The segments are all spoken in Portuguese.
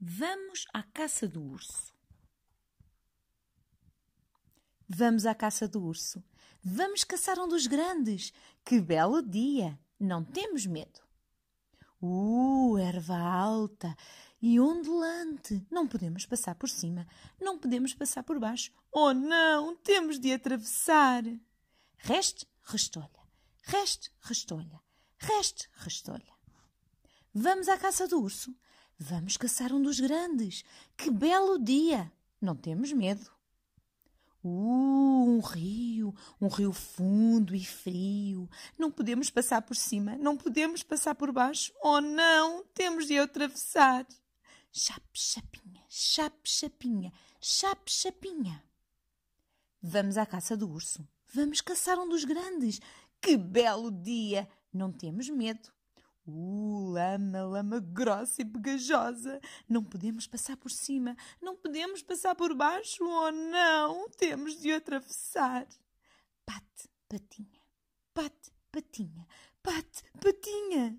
Vamos à caça do urso. Vamos à caça do urso. Vamos caçar um dos grandes. Que belo dia! Não temos medo. Uh, erva alta e ondulante. Não podemos passar por cima, não podemos passar por baixo. Oh, não! Temos de atravessar. Reste, restolha. Reste, restolha. Reste, restolha. Vamos à caça do urso. Vamos caçar um dos grandes! Que belo dia! Não temos medo. Uh, um rio, um rio fundo e frio. Não podemos passar por cima, não podemos passar por baixo. Oh não, temos de atravessar. Chape, chapinha, chape, chapinha, chape, chapinha. Vamos à caça do urso. Vamos caçar um dos grandes. Que belo dia! Não temos medo. Uh, lama, lama grossa e pegajosa. Não podemos passar por cima, não podemos passar por baixo, oh não, temos de atravessar. Pate, patinha, pate, patinha, pate, patinha.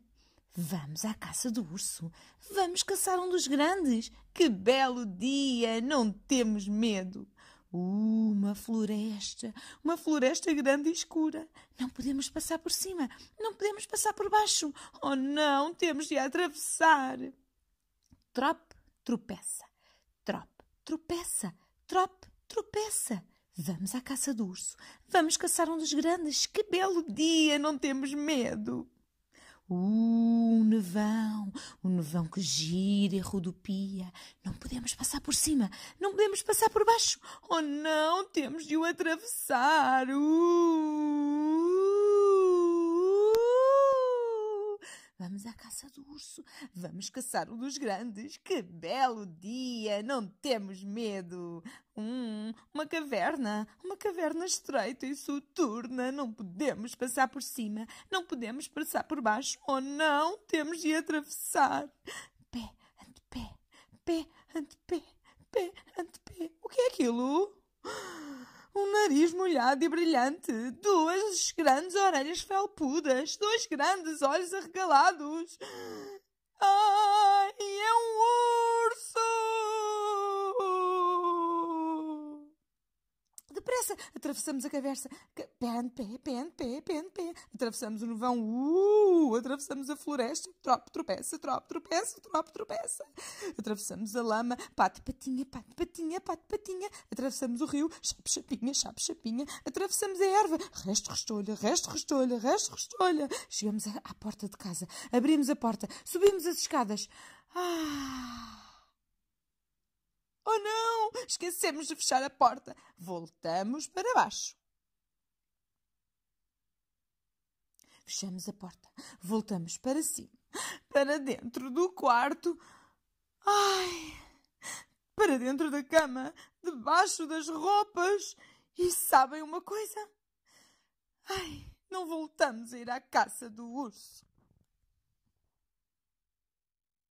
Vamos à caça do urso, vamos caçar um dos grandes. Que belo dia, não temos medo uma floresta, uma floresta grande e escura. Não podemos passar por cima, não podemos passar por baixo. Oh, não, temos de atravessar. Trop tropeça, trop tropeça, trop tropeça. Vamos à caça do urso, vamos caçar um dos grandes. Que belo dia, não temos medo. Uh, um nevão, um nevão que gira e rodopia. Não podemos passar por cima, não podemos passar por baixo. Oh não, temos de o atravessar. Uh, vamos à caça do urso, vamos caçar um dos grandes. Que belo dia, não temos medo. Uma caverna, uma caverna estreita e soturna. Não podemos passar por cima, não podemos passar por baixo, ou oh, não temos de atravessar. Pé ante pé, pé ante pé, pé ante pé. O que é aquilo? Um nariz molhado e brilhante, duas grandes orelhas felpudas, dois grandes olhos arregalados. Ai, é um depressa! Atravessamos a caverna. Pé, pé, pé, pé, pé, pé. Atravessamos o novão. Uh, atravessamos a floresta. Trope, tropeça, trope, tropeça, trope, tropeça. Atravessamos a lama. pat patinha, pat patinha, pat patinha. Atravessamos o rio. Chape, chapinha, chape, chapinha. Atravessamos a erva. Resto, restolha, resto, restolha, resto, restolha. Chegamos à porta de casa. Abrimos a porta. Subimos as escadas. Ah! Oh não! Esquecemos de fechar a porta. Voltamos para baixo. Fechamos a porta. Voltamos para cima. Para dentro do quarto. Ai! Para dentro da cama, debaixo das roupas. E sabem uma coisa? Ai, não voltamos a ir à caça do urso.